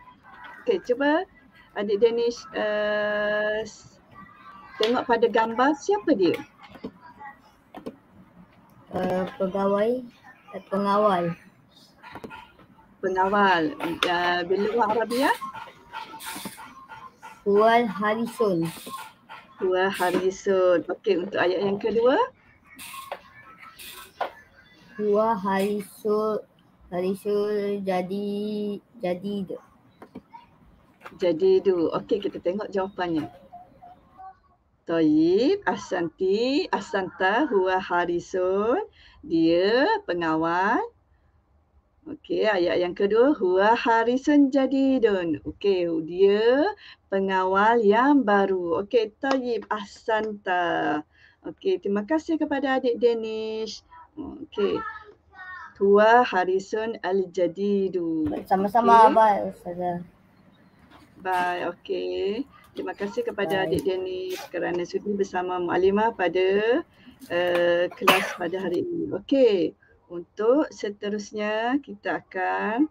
Okey, cuba adik Danish uh, tengok pada gambar siapa dia? Uh, pegawai eh, pengawal pengawal uh, bila buat Arabia? Wal Harisun. Wal Harisun. Okey, untuk ayat yang kedua. Wal Harisun. Harisun jadi jadi tu. Jadi tu. Okey, kita tengok jawapannya. Toyib Asanti Asanta Hua Harisun. Dia pengawal Okey, ayat yang kedua, huwa harisan jadidun. Okey, dia pengawal yang baru. Okey, tayyib ahsanta. Okey, terima kasih kepada adik Danish. Okey. Tua Harrison Al-Jadidu. Jadi Sama-sama, okay. Abai, Ustazah. Bye, okey. Terima kasih kepada Bye. adik Danish kerana sudi bersama Mu'alimah pada uh, kelas pada hari ini. Okey. Untuk seterusnya kita akan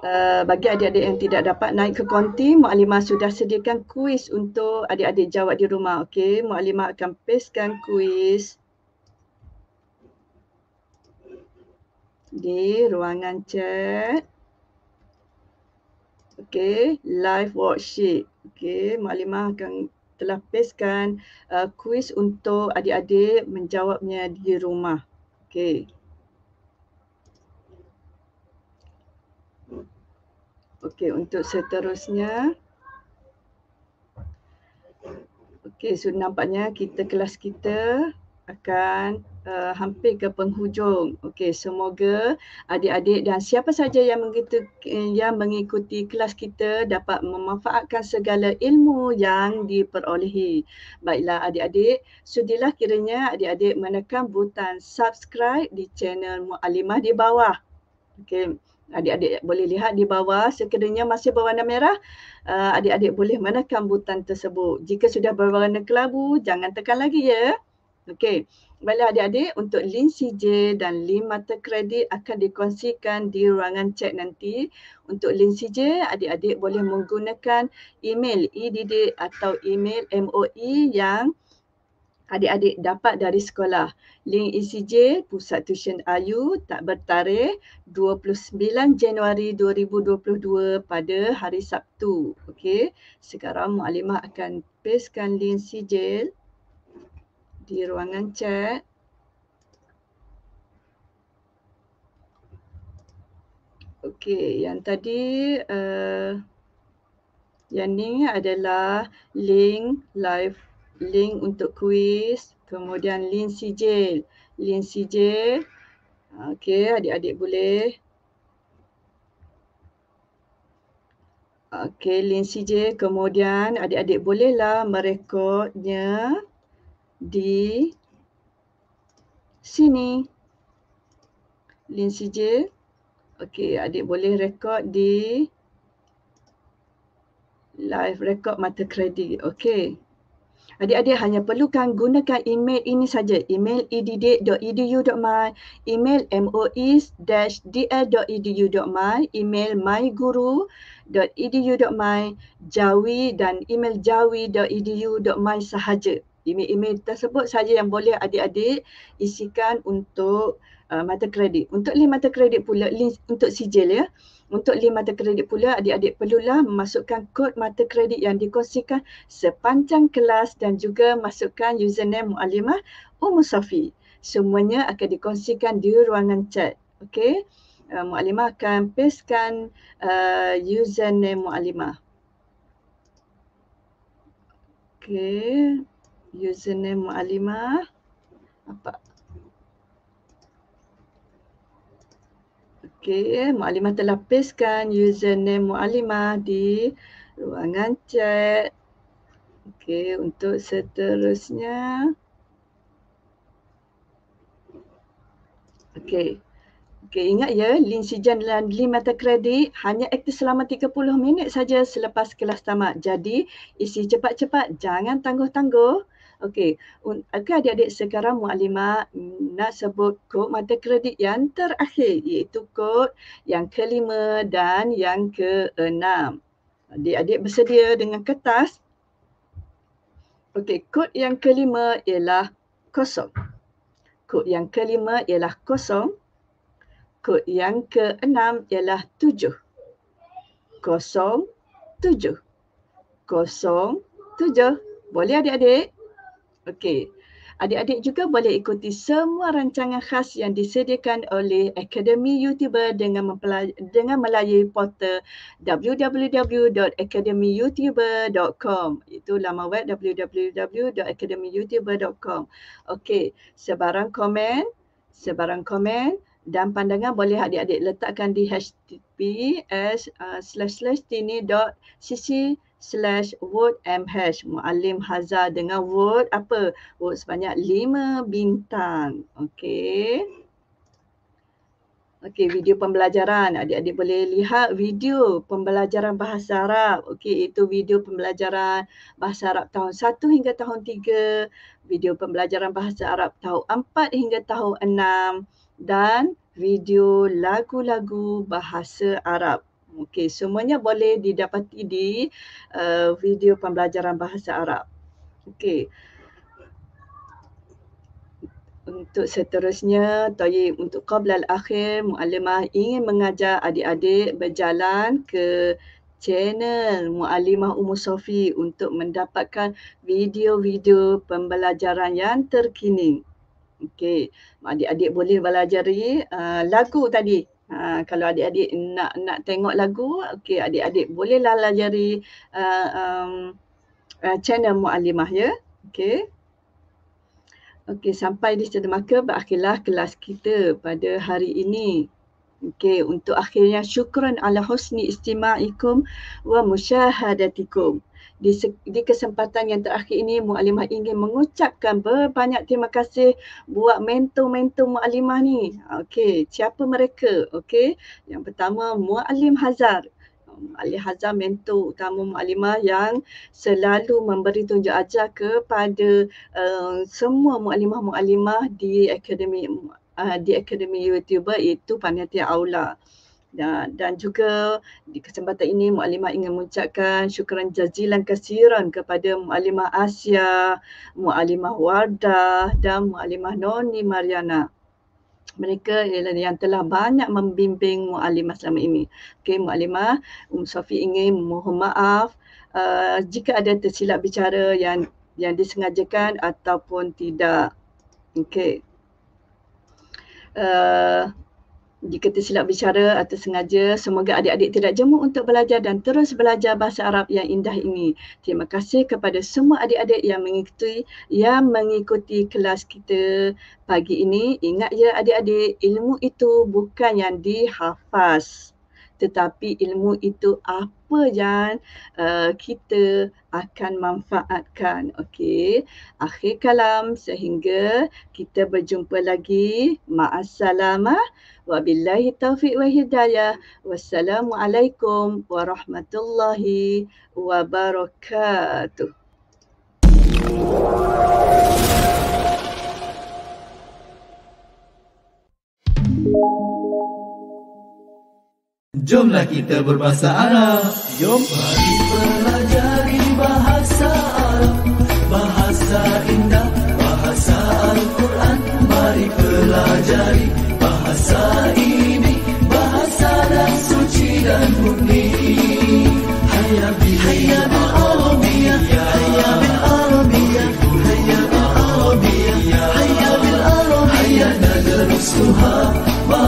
uh, bagi adik-adik yang tidak dapat naik ke konti, Mak sudah sediakan kuis untuk adik-adik jawab di rumah. Okey, Mak akan pastekan kuis di ruangan chat. Okey, live worksheet. Okey, Mak Lima akan telah pastekan uh, kuis untuk adik-adik menjawabnya di rumah. Okay, okay untuk seterusnya Okay, so nampaknya kita kelas kita akan uh, hampir ke penghujung. Okey, semoga adik-adik dan siapa saja yang mengikuti, yang mengikuti kelas kita dapat memanfaatkan segala ilmu yang diperolehi. Baiklah adik-adik, sudilah kiranya adik-adik menekan butang subscribe di channel Mu'alimah di bawah. Okey, adik-adik boleh lihat di bawah sekiranya masih berwarna merah uh, adik-adik boleh menekan butang tersebut jika sudah berwarna kelabu jangan tekan lagi ya Okey, baiklah adik-adik untuk link CJ dan link mata kredit akan dikongsikan di ruangan chat nanti. Untuk link CJ, adik-adik boleh menggunakan email EDD atau email MOE yang adik-adik dapat dari sekolah. Link ECJ Pusat Tuisyen Ayu tak bertarikh 29 Januari 2022 pada hari Sabtu. Okey, sekarang Mualimah akan pastekan link CJ di ruangan chat. Okey, yang tadi uh, yang ni adalah link live link untuk kuis, kemudian link sijil. Link sijil. Okey, adik-adik boleh Okey, link CJ. Kemudian adik-adik bolehlah merekodnya di sini. Lin sijil. Okey, adik boleh rekod di live rekod mata kredit. Okey. Adik-adik hanya perlukan gunakan email ini saja. Email edidik.edu.my, email mois-dl.edu.my, email myguru.edu.my, jawi dan email jawi.edu.my sahaja email-email tersebut saja yang boleh adik-adik isikan untuk uh, mata kredit. Untuk link mata kredit pula, link untuk sijil ya. Untuk link mata kredit pula, adik-adik perlulah memasukkan kod mata kredit yang dikongsikan sepanjang kelas dan juga masukkan username mu'alimah Umu Safi. Semuanya akan dikongsikan di ruangan chat. Okay, Uh, mu'alimah akan pastekan uh, username mu'alimah. Okay username mu'alimah apa okey mu'alimah telah pastekan username mu'alimah di ruangan chat okey untuk seterusnya okey Okay, ingat ya, Lin Sijan dan Lin Mata Kredit hanya aktif selama 30 minit saja selepas kelas tamat. Jadi, isi cepat-cepat, jangan tangguh-tangguh. Okey, okey adik-adik sekarang muallimah mm, nak sebut kod mata kredit yang terakhir iaitu kod yang kelima dan yang keenam. Adik-adik bersedia dengan kertas? Okey, kod yang kelima ialah kosong. Kod yang kelima ialah kosong. Kod yang keenam ialah tujuh. Kosong, tujuh. Kosong, tujuh. Boleh adik-adik? Okey. Adik-adik juga boleh ikuti semua rancangan khas yang disediakan oleh Akademi YouTuber dengan dengan melalui portal www.academyyoutuber.com. Itu lama web www.academyyoutuber.com. Okey, sebarang komen, sebarang komen dan pandangan boleh adik-adik letakkan di https e uh, slash slash tini dot cc slash word m hash mualim hazar dengan word apa word sebanyak lima bintang okey Okey video pembelajaran adik-adik boleh lihat video pembelajaran bahasa Arab. Okey itu video pembelajaran bahasa Arab tahun 1 hingga tahun 3, video pembelajaran bahasa Arab tahun 4 hingga tahun 6 dan video lagu-lagu bahasa Arab. Okey, semuanya boleh didapati di uh, video pembelajaran bahasa Arab. Okey. Untuk seterusnya, Toyi untuk Qabla al-akhir, Muallimah ingin mengajar adik-adik berjalan ke channel Muallimah Umur Sofi untuk mendapatkan video-video pembelajaran yang terkini. Okey, adik-adik boleh belajar uh, lagu tadi Uh, kalau adik-adik nak nak tengok lagu, okey adik-adik bolehlah lajari uh, ah, um, uh, channel Mu'alimah ya. Okey. Okey sampai di sini maka berakhirlah kelas kita pada hari ini. Okey untuk akhirnya syukran ala husni istima'ikum wa musyahadatikum di, di kesempatan yang terakhir ini Mu'alimah ingin mengucapkan berbanyak terima kasih buat mentor-mentor Mu'alimah ni. Okey, siapa mereka? Okey, yang pertama Mu'alim Hazar. Ali Hazar mentor utama mu'alimah yang selalu memberi tunjuk ajar kepada uh, semua mu'alimah-mu'alimah di akademi uh, di akademi YouTuber itu Panitia Aula dan juga di kesempatan ini Mu'alimah ingin mengucapkan syukuran jazilan kesiran kepada Mu'alimah Asia, Mu'alimah Wardah dan Mu'alimah Noni Mariana. Mereka ialah yang telah banyak membimbing Mu'alimah selama ini. Okey Mu'alimah, Um Sofi ingin mohon maaf uh, jika ada tersilap bicara yang yang disengajakan ataupun tidak. Okey. Uh, jika tersilap bicara atau sengaja, semoga adik-adik tidak jemu untuk belajar dan terus belajar bahasa Arab yang indah ini. Terima kasih kepada semua adik-adik yang mengikuti yang mengikuti kelas kita pagi ini. Ingat ya adik-adik, ilmu itu bukan yang dihafaz tetapi ilmu itu apa jan uh, kita akan manfaatkan okey akhir kalam sehingga kita berjumpa lagi ma'assalamah wabillahi taufiq wa hidayah alaikum warahmatullahi wabarakatuh Thank you. Jomlah kita berbahasa Arab. Jom mari pelajari bahasa Arab. Bahasa indah, bahasa Al-Quran. Mari pelajari bahasa ini. Bahasa dan suci dan murni. Hayya bi hayya bi Arabiyya. Hayya bi Arabiyya. Hayya bi Arabiyya. Hayya bi Arabiyya. Hayya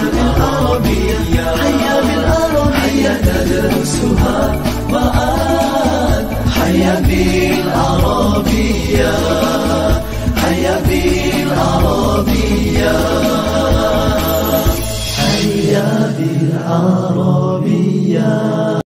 العربية حيا بالعربية حيا تدرسها معاك حيا بالعربية حيا بالعربية حيا بالعربية